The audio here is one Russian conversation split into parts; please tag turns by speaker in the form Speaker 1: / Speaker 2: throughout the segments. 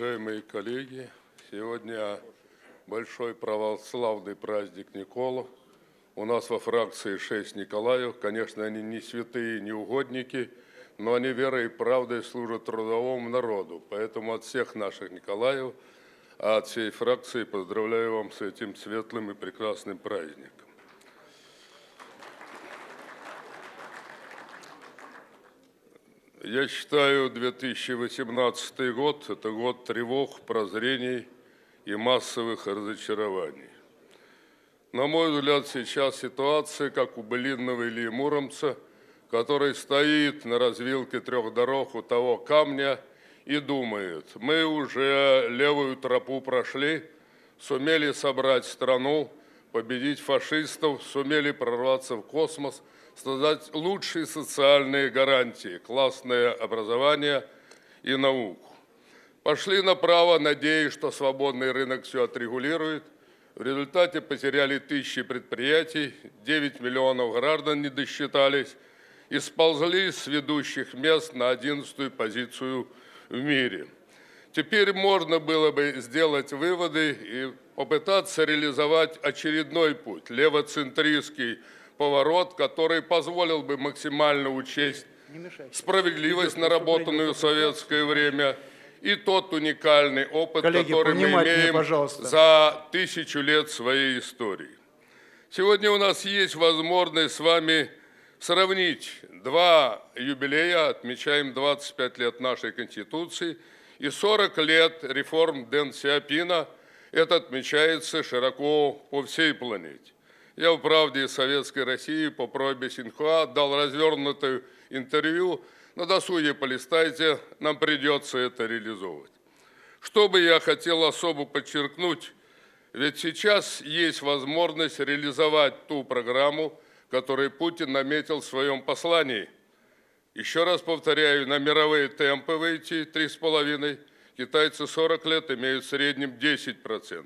Speaker 1: уважаемые коллеги, сегодня большой православный праздник Никола. У нас во фракции шесть Николаев. Конечно, они не святые, не угодники, но они верой и правдой служат трудовому народу. Поэтому от всех наших Николаев, а от всей фракции поздравляю вам с этим светлым и прекрасным праздником. Я считаю 2018 год – это год тревог, прозрений и массовых разочарований. На мой взгляд, сейчас ситуация, как у блинного или Муромца, который стоит на развилке трех дорог у того камня и думает, мы уже левую тропу прошли, сумели собрать страну, победить фашистов, сумели прорваться в космос – создать лучшие социальные гарантии, классное образование и науку. Пошли направо, надеясь, что свободный рынок все отрегулирует. В результате потеряли тысячи предприятий, 9 миллионов граждан не досчитались и сползли с ведущих мест на 11 позицию в мире. Теперь можно было бы сделать выводы и попытаться реализовать очередной путь, левоцентристский поворот, который позволил бы максимально учесть справедливость, наработанную в советское время, и тот уникальный опыт, Коллеги, который мы имеем пожалуйста. за тысячу лет своей истории. Сегодня у нас есть возможность с вами сравнить два юбилея, отмечаем 25 лет нашей Конституции и 40 лет реформ Дэн Сиапина, это отмечается широко по всей планете. Я в «Правде Советской России» по пробе Синхуа дал развернутое интервью. На досуге полистайте, нам придется это реализовывать. Что бы я хотел особо подчеркнуть, ведь сейчас есть возможность реализовать ту программу, которую Путин наметил в своем послании. Еще раз повторяю, на мировые темпы выйти 3,5, китайцы 40 лет имеют в среднем 10%.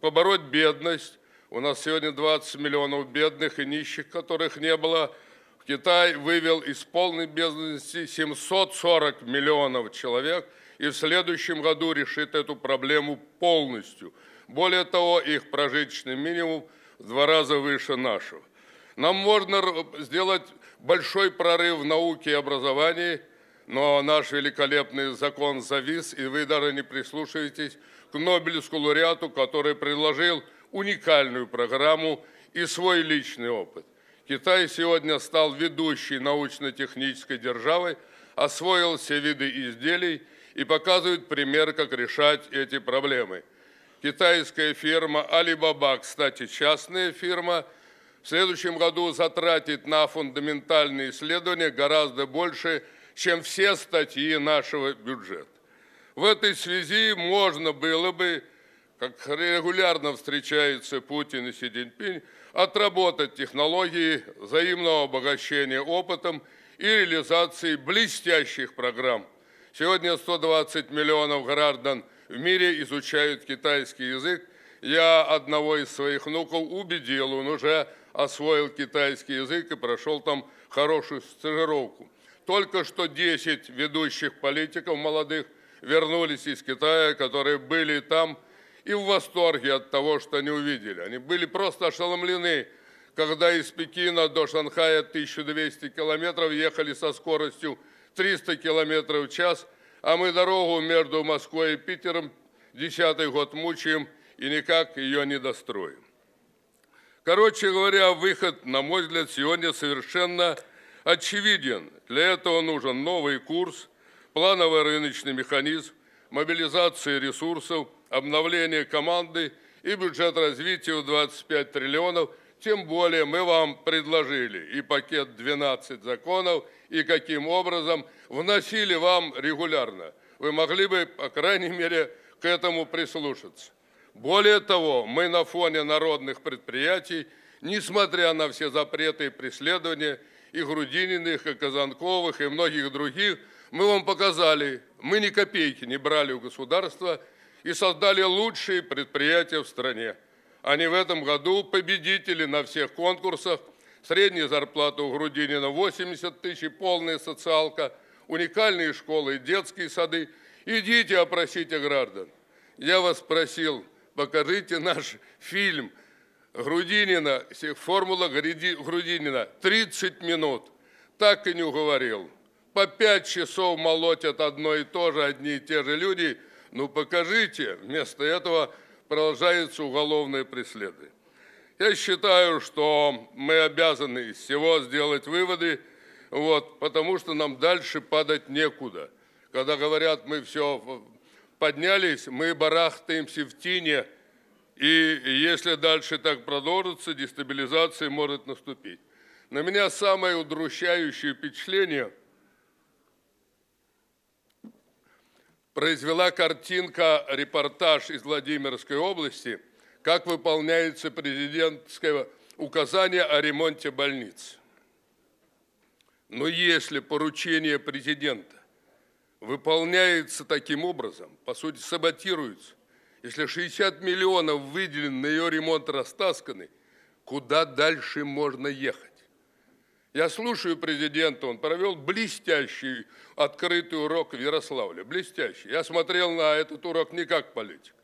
Speaker 1: Побороть бедность, у нас сегодня 20 миллионов бедных и нищих, которых не было. В Китай вывел из полной бедности 740 миллионов человек и в следующем году решит эту проблему полностью. Более того, их прожиточный минимум в два раза выше нашего. Нам можно сделать большой прорыв в науке и образовании, но наш великолепный закон завис, и вы даже не прислушаетесь к Нобелевскому лауреату, который предложил – уникальную программу и свой личный опыт. Китай сегодня стал ведущей научно-технической державой, освоил все виды изделий и показывает пример, как решать эти проблемы. Китайская фирма Alibaba, кстати, частная фирма, в следующем году затратит на фундаментальные исследования гораздо больше, чем все статьи нашего бюджета. В этой связи можно было бы как регулярно встречаются Путин и Си Цзиньпинь, отработать технологии взаимного обогащения опытом и реализации блестящих программ. Сегодня 120 миллионов граждан в мире изучают китайский язык. Я одного из своих внуков убедил, он уже освоил китайский язык и прошел там хорошую стажировку. Только что 10 ведущих политиков молодых вернулись из Китая, которые были там – и в восторге от того, что они увидели. Они были просто ошеломлены, когда из Пекина до Шанхая 1200 километров ехали со скоростью 300 километров в час, а мы дорогу между Москвой и Питером десятый год мучаем и никак ее не достроим. Короче говоря, выход, на мой взгляд, сегодня совершенно очевиден. Для этого нужен новый курс, плановый рыночный механизм, мобилизация ресурсов – обновление команды и бюджет развития в 25 триллионов, тем более мы вам предложили и пакет 12 законов, и каким образом вносили вам регулярно. Вы могли бы, по крайней мере, к этому прислушаться. Более того, мы на фоне народных предприятий, несмотря на все запреты и преследования, и Грудининых, и Казанковых, и многих других, мы вам показали, мы ни копейки не брали у государства – и создали лучшие предприятия в стране. Они в этом году победители на всех конкурсах. Средняя зарплата у Грудинина 80 тысяч, полная социалка, уникальные школы и детские сады. Идите опросите граждан. Я вас просил, покажите наш фильм Грудинина, формула Грудинина, 30 минут. Так и не уговорил. По 5 часов молотят одно и то же, одни и те же люди – ну покажите. Вместо этого продолжается уголовное преследование. Я считаю, что мы обязаны из всего сделать выводы, вот, потому что нам дальше падать некуда. Когда говорят, мы все поднялись, мы барахтаемся в тине, и если дальше так продолжится, дестабилизация может наступить. На меня самое удручающее впечатление – произвела картинка репортаж из Владимирской области, как выполняется президентское указание о ремонте больниц. Но если поручение президента выполняется таким образом, по сути, саботируется, если 60 миллионов выделен на ее ремонт растасканы, куда дальше можно ехать? Я слушаю президента, он провел блестящий открытый урок в Ярославле, блестящий. Я смотрел на этот урок не как политик,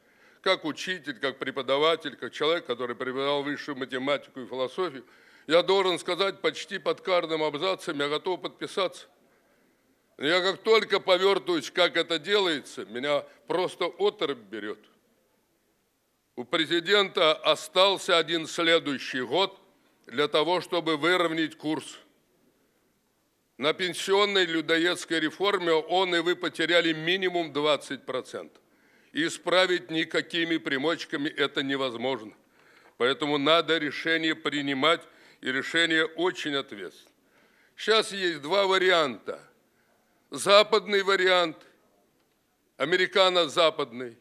Speaker 1: как учитель, как преподаватель, как человек, который преподавал высшую математику и философию. Я должен сказать, почти под каждым абзацем я готов подписаться. Я как только повертываюсь, как это делается, меня просто оторопь берет. У президента остался один следующий год – для того, чтобы выровнять курс. На пенсионной людоедской реформе он и вы потеряли минимум 20%. И исправить никакими примочками это невозможно. Поэтому надо решение принимать, и решение очень ответственно. Сейчас есть два варианта. Западный вариант, американо-западный,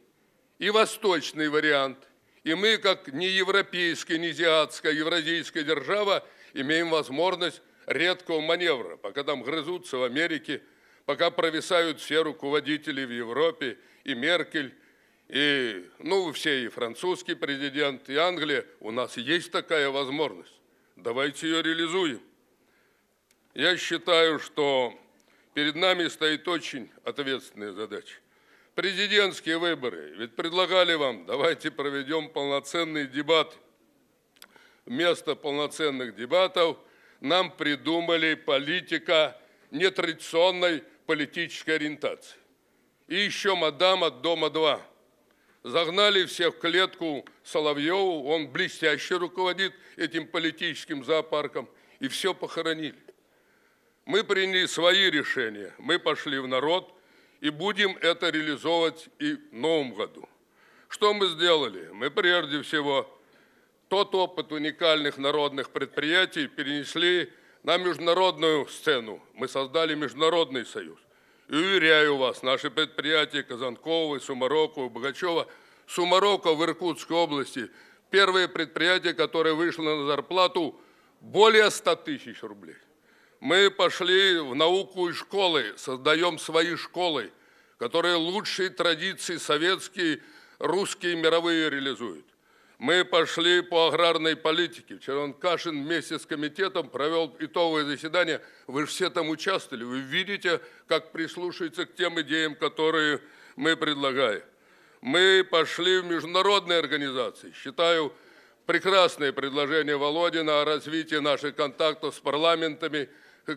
Speaker 1: и восточный вариант – и мы, как не европейская, не азиатская, а евразийская держава, имеем возможность редкого маневра, пока там грызутся в Америке, пока провисают все руководители в Европе, и Меркель, и, ну, все, и французский президент, и Англия. У нас есть такая возможность. Давайте ее реализуем. Я считаю, что перед нами стоит очень ответственная задача президентские выборы. Ведь предлагали вам, давайте проведем полноценный дебат. Вместо полноценных дебатов нам придумали политика нетрадиционной политической ориентации. И еще мадам от дома 2. Загнали всех в клетку Соловьеву, он блестяще руководит этим политическим зоопарком, и все похоронили. Мы приняли свои решения, мы пошли в народ – и будем это реализовывать и в новом году. Что мы сделали? Мы прежде всего тот опыт уникальных народных предприятий перенесли на международную сцену. Мы создали международный союз. И уверяю вас, наши предприятия Казанковы, Сумарокова, Богачева, Сумарокова в Иркутской области – первые предприятия, которые вышли на зарплату более 100 тысяч рублей. Мы пошли в науку и школы, создаем свои школы, которые лучшие традиции советские, русские, мировые реализуют. Мы пошли по аграрной политике. Вчера он Кашин вместе с комитетом провел итоговое заседание. Вы же все там участвовали. Вы видите, как прислушиваются к тем идеям, которые мы предлагаем. Мы пошли в международные организации. Считаю прекрасное предложение Володина о развитии наших контактов с парламентами,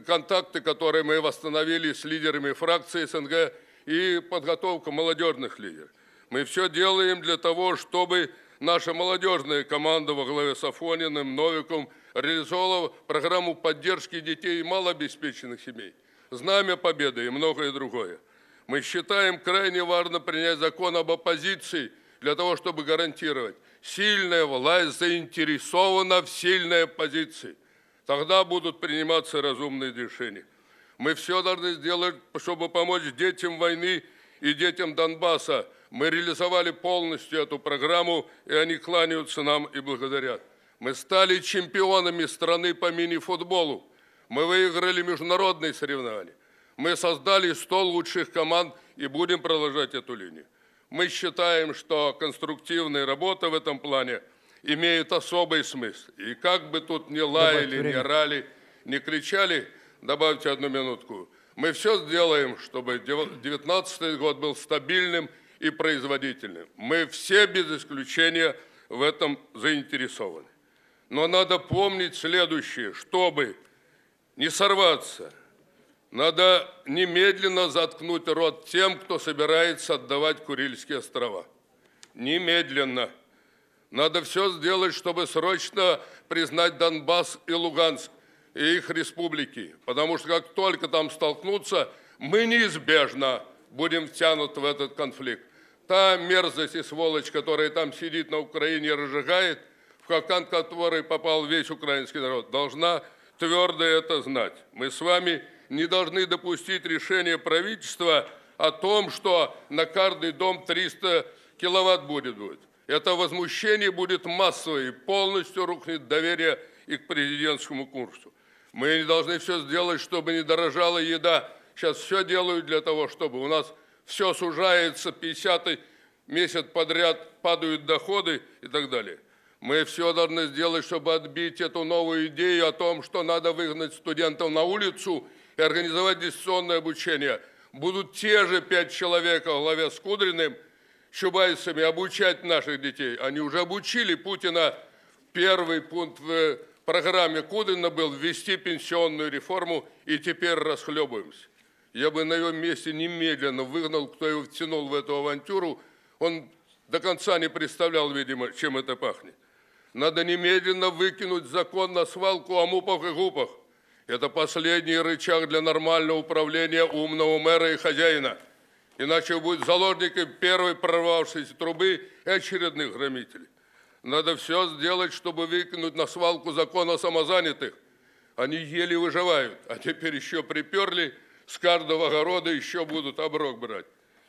Speaker 1: контакты, которые мы восстановили с лидерами фракции СНГ и подготовка молодежных лидеров. Мы все делаем для того, чтобы наша молодежная команда во главе с Афониным, Новиком реализовала программу поддержки детей и малообеспеченных семей, знамя победы и многое другое. Мы считаем крайне важно принять закон об оппозиции для того, чтобы гарантировать, сильная власть заинтересована в сильной оппозиции – Тогда будут приниматься разумные решения. Мы все должны сделать, чтобы помочь детям войны и детям Донбасса. Мы реализовали полностью эту программу, и они кланяются нам и благодарят. Мы стали чемпионами страны по мини-футболу. Мы выиграли международные соревнования. Мы создали 100 лучших команд и будем продолжать эту линию. Мы считаем, что конструктивная работа в этом плане – имеют особый смысл. И как бы тут ни лаяли, ни рали, ни кричали, добавьте одну минутку, мы все сделаем, чтобы 2019 год был стабильным и производительным. Мы все без исключения в этом заинтересованы. Но надо помнить следующее, чтобы не сорваться, надо немедленно заткнуть рот тем, кто собирается отдавать Курильские острова. Немедленно. Надо все сделать, чтобы срочно признать Донбасс и Луганск и их республики, потому что как только там столкнутся, мы неизбежно будем втянуты в этот конфликт. Та мерзость и сволочь, которая там сидит на Украине и разжигает, в капкан которой попал весь украинский народ, должна твердо это знать. Мы с вами не должны допустить решения правительства о том, что на каждый дом 300 киловатт будет. будет. Это возмущение будет массовое и полностью рухнет доверие и к президентскому курсу. Мы должны все сделать, чтобы не дорожала еда. Сейчас все делают для того, чтобы у нас все сужается, 50 месяц подряд падают доходы и так далее. Мы все должны сделать, чтобы отбить эту новую идею о том, что надо выгнать студентов на улицу и организовать дистанционное обучение. Будут те же пять человек во главе с Кудриным – чубайсами обучать наших детей. Они уже обучили Путина. Первый пункт в э, программе Кудына был ввести пенсионную реформу, и теперь расхлебываемся. Я бы на его месте немедленно выгнал, кто его втянул в эту авантюру. Он до конца не представлял, видимо, чем это пахнет. Надо немедленно выкинуть закон на свалку о мупах и гупах. Это последний рычаг для нормального управления умного мэра и хозяина – Иначе будет заложником первой прорвавшейся трубы и очередных громителей. Надо все сделать, чтобы выкинуть на свалку закон о самозанятых. Они еле выживают, а теперь еще приперли, с каждого огорода еще будут оброк брать.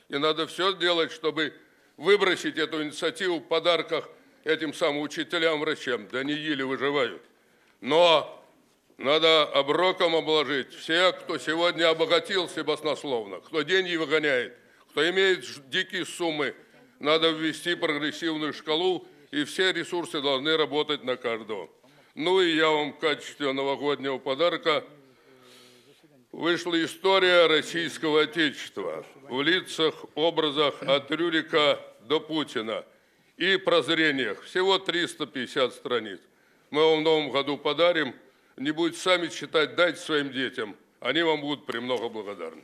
Speaker 1: И надо все сделать, чтобы выбросить эту инициативу в подарках этим самым учителям, врачам. Да они еле выживают. Но надо оброком обложить всех, кто сегодня обогатился баснословно, кто деньги выгоняет, кто имеет дикие суммы. Надо ввести прогрессивную шкалу, и все ресурсы должны работать на каждого. Ну и я вам в качестве новогоднего подарка вышла история российского Отечества в лицах, образах от Рюрика до Путина и прозрениях. Всего 350 страниц. Мы вам в новом году подарим – не будете сами читать, дайте своим детям. Они вам будут премного благодарны.